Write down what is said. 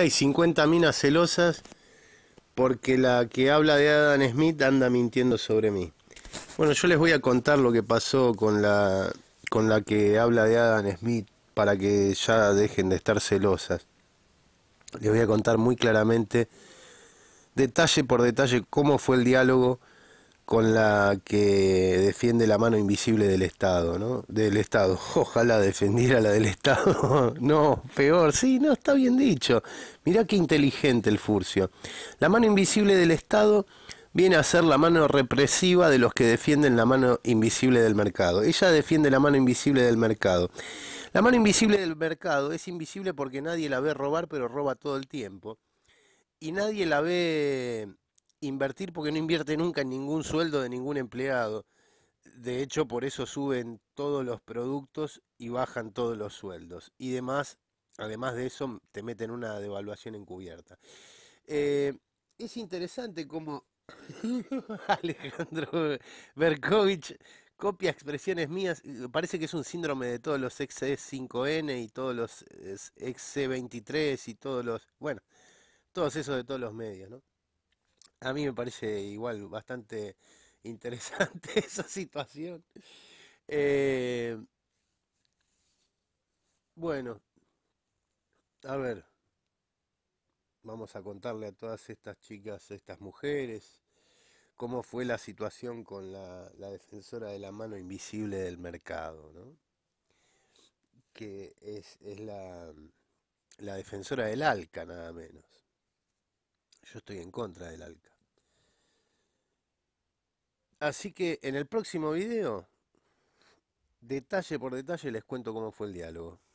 Hay 50 minas celosas porque la que habla de Adam Smith anda mintiendo sobre mí. Bueno, yo les voy a contar lo que pasó con la, con la que habla de Adam Smith para que ya dejen de estar celosas. Les voy a contar muy claramente, detalle por detalle, cómo fue el diálogo con la que defiende la mano invisible del Estado, ¿no? Del Estado. Ojalá defendiera la del Estado. no, peor. Sí, no, está bien dicho. Mirá qué inteligente el Furcio. La mano invisible del Estado viene a ser la mano represiva de los que defienden la mano invisible del mercado. Ella defiende la mano invisible del mercado. La mano invisible del mercado es invisible porque nadie la ve robar, pero roba todo el tiempo. Y nadie la ve invertir porque no invierte nunca en ningún sueldo de ningún empleado. De hecho, por eso suben todos los productos y bajan todos los sueldos. Y además de eso, te meten una devaluación encubierta. Eh, es interesante cómo Alejandro Berkovich copia expresiones mías. Parece que es un síndrome de todos los XC5N y todos los eh, XC23 y todos los. Bueno, todos esos de todos los medios, ¿no? A mí me parece igual bastante interesante esa situación. Eh, bueno, a ver, vamos a contarle a todas estas chicas, estas mujeres, cómo fue la situación con la, defensora de la mano invisible del mercado, ¿no? que es, la, la defensora del ALCA, nada menos yo estoy en contra del ALCA. Así que en el próximo video, detalle por detalle, les cuento cómo fue el diálogo.